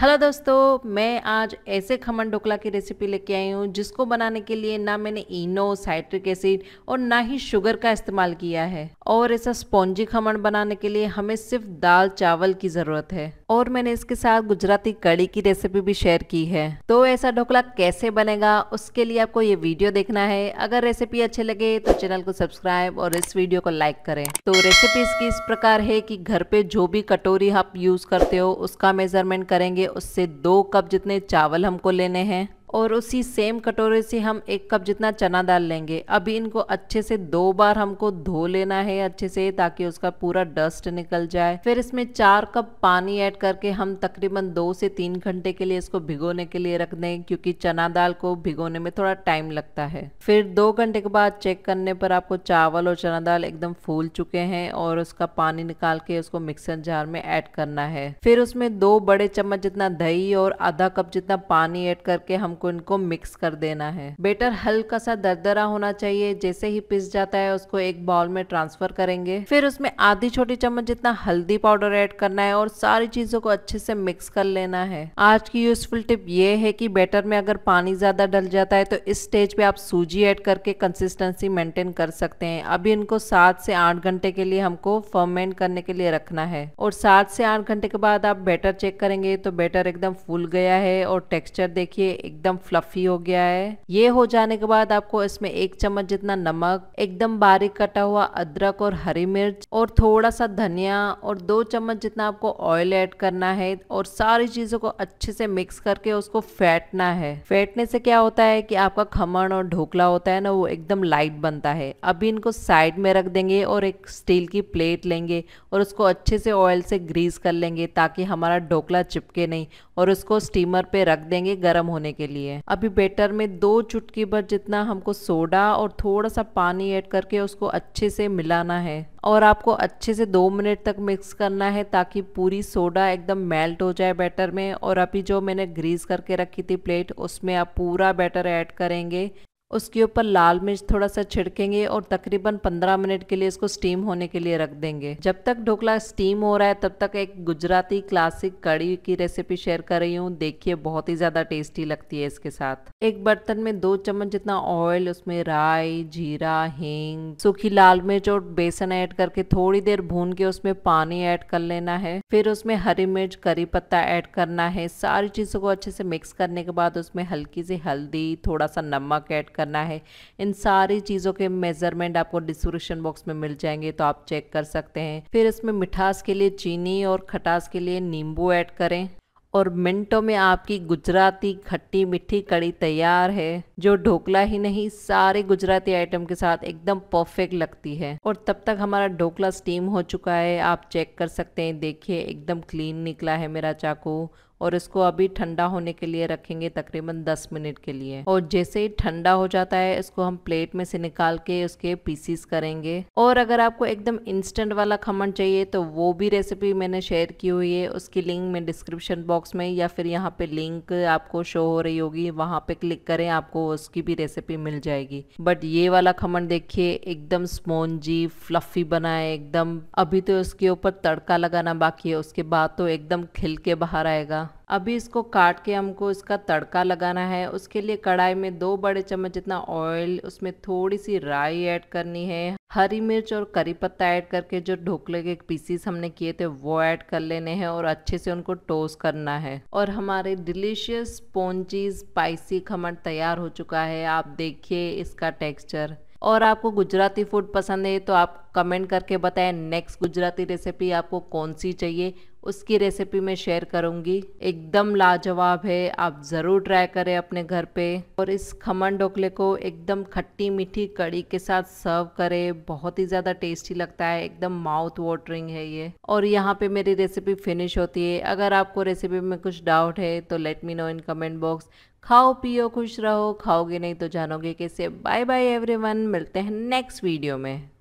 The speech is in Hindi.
हेलो दोस्तों मैं आज ऐसे खमन ढोकला की रेसिपी लेके आई हूँ जिसको बनाने के लिए ना मैंने इनो साइट्रिक एसिड और ना ही शुगर का इस्तेमाल किया है और ऐसा स्पॉन्जी खमन बनाने के लिए हमें सिर्फ दाल चावल की ज़रूरत है और मैंने इसके साथ गुजराती कड़ी की रेसिपी भी शेयर की है तो ऐसा ढोकला कैसे बनेगा उसके लिए आपको ये वीडियो देखना है अगर रेसिपी अच्छे लगे तो चैनल को सब्सक्राइब और इस वीडियो को लाइक करें तो रेसिपी इसकी इस प्रकार है कि घर पे जो भी कटोरी आप यूज़ करते हो उसका मेजरमेंट करेंगे उससे दो कप जितने चावल हमको लेने हैं और उसी सेम कटोरे से हम एक कप जितना चना डाल लेंगे अभी इनको अच्छे से दो बार हमको धो लेना है अच्छे से ताकि उसका पूरा डस्ट निकल जाए फिर इसमें चार कप पानी ऐड करके हम तकरीबन दो से तीन घंटे के लिए इसको भिगोने के लिए रख दें क्योंकि चना दाल को भिगोने में थोड़ा टाइम लगता है फिर दो घंटे के बाद चेक करने पर आपको चावल और चना दाल एकदम फूल चुके हैं और उसका पानी निकाल के उसको मिक्सर जार में ऐड करना है फिर उसमें दो बड़े चम्मच जितना दही और आधा कप जितना पानी ऐड करके हम हमको इनको मिक्स कर देना है बेटर हल्का सा दरदरा होना चाहिए जैसे ही पिस जाता है उसको एक बाउल में ट्रांसफर करेंगे फिर उसमें आधी छोटी चम्मच जितना हल्दी पाउडर ऐड करना है और सारी चीजों को अच्छे से मिक्स कर लेना है आज की यूजफुल टिप ये है कि बेटर में अगर पानी ज्यादा डल जाता है तो इस स्टेज पे आप सूजी ऐड करके कंसिस्टेंसी मेंटेन कर सकते हैं अभी इनको सात से आठ घंटे के लिए हमको फर्मेंट करने के लिए रखना है और सात से आठ घंटे के बाद आप बेटर चेक करेंगे तो बेटर एकदम फूल गया है और टेक्सचर देखिए एकदम एकदम फ्लफी हो गया है ये हो जाने के बाद आपको इसमें एक चम्मच जितना नमक एकदम बारीक कटा हुआ अदरक और हरी मिर्च और थोड़ा सा धनिया और दो चम्मच जितना आपको ऑयल ऐड करना है और सारी चीजों को अच्छे से मिक्स करके उसको फेंटना है फैटने से क्या होता है कि आपका खमन और ढोकला होता है ना वो एकदम लाइट बनता है अभी इनको साइड में रख देंगे और एक स्टील की प्लेट लेंगे और उसको अच्छे से ऑयल से ग्रीस कर लेंगे ताकि हमारा ढोकला चिपके नहीं और उसको स्टीमर पे रख देंगे गर्म होने के लिए लिए अभी बेटर में दो चुटकी भर जितना हमको सोडा और थोड़ा सा पानी ऐड करके उसको अच्छे से मिलाना है और आपको अच्छे से दो मिनट तक मिक्स करना है ताकि पूरी सोडा एकदम मेल्ट हो जाए बैटर में और अभी जो मैंने ग्रीस करके रखी थी प्लेट उसमें आप पूरा बैटर ऐड करेंगे उसके ऊपर लाल मिर्च थोड़ा सा छिड़केंगे और तकरीबन 15 मिनट के लिए इसको स्टीम होने के लिए रख देंगे जब तक ढोकला स्टीम हो रहा है तब तक एक गुजराती क्लासिक कड़ी की रेसिपी शेयर कर रही हूँ देखिए बहुत ही ज़्यादा टेस्टी लगती है इसके साथ एक बर्तन में दो चम्मच जितना ऑयल उसमें राई जीरा हींग सूखी लाल मिर्च और बेसन ऐड करके थोड़ी देर भून के उसमें पानी ऐड कर लेना है फिर उसमें हरी मिर्च करी पत्ता ऐड करना है सारी चीज़ों को अच्छे से मिक्स करने के बाद उसमें हल्की सी हल्दी थोड़ा सा नमक ऐड करना है इन सारी चीज़ों के मेज़रमेंट आपको डिस्क्रिप्शन बॉक्स में मिल जाएंगे तो आप चेक कर सकते हैं फिर इसमें मिठास के लिए चीनी और खटास के लिए नींबू ऐड करें और मिनटों में आपकी गुजराती खट्टी मिठी कड़ी तैयार है जो ढोकला ही नहीं सारे गुजराती आइटम के साथ एकदम परफेक्ट लगती है और तब तक हमारा ढोकला स्टीम हो चुका है आप चेक कर सकते हैं देखिए एकदम क्लीन निकला है मेरा चाकू और इसको अभी ठंडा होने के लिए रखेंगे तकरीबन 10 मिनट के लिए और जैसे ही ठंडा हो जाता है इसको हम प्लेट में से निकाल के उसके पीसीस करेंगे और अगर आपको एकदम इंस्टेंट वाला खमन चाहिए तो वो भी रेसिपी मैंने शेयर की हुई है उसकी लिंक मैं डिस्क्रिप्शन बॉक्स में या फिर यहाँ पे लिंक आपको शो हो रही होगी वहाँ पे क्लिक करें आपको उसकी भी रेसिपी मिल जाएगी बट ये वाला खमन देखिए एकदम स्पॉन्जी फ्लफी बना है एकदम अभी तो उसके ऊपर तड़का लगाना बाकी है उसके बाद तो एकदम खिल के बाहर आएगा अभी इसको काट के हमको इसका तड़का लगाना है उसके लिए कढ़ाई में दो बड़े चम्मच जितना ऑयल उसमें थोड़ी सी राई ऐड करनी है हरी मिर्च और करी पत्ता ऐड करके जो ढोकले के पीसीस हमने किए थे वो ऐड कर लेने हैं और अच्छे से उनको टोस्ट करना है और हमारे डिलीशियस पोंजी स्पाइसी खमण तैयार हो चुका है आप देखिए इसका टेक्स्चर और आपको गुजराती फूड पसंद है तो आप कमेंट करके बताएं नेक्स्ट गुजराती रेसिपी आपको कौन सी चाहिए उसकी रेसिपी मैं शेयर करूंगी एकदम लाजवाब है आप ज़रूर ट्राई करें अपने घर पे और इस खमन ढोकले को एकदम खट्टी मीठी कड़ी के साथ सर्व करें बहुत ही ज़्यादा टेस्टी लगता है एकदम माउथ वाटरिंग है ये और यहाँ पे मेरी रेसिपी फिनिश होती है अगर आपको रेसिपी में कुछ डाउट है तो let me know in comment box खाओ पियो खुश रहो खाओगे नहीं तो जानोगे कैसे बाय बाय एवरी मिलते हैं नेक्स्ट वीडियो में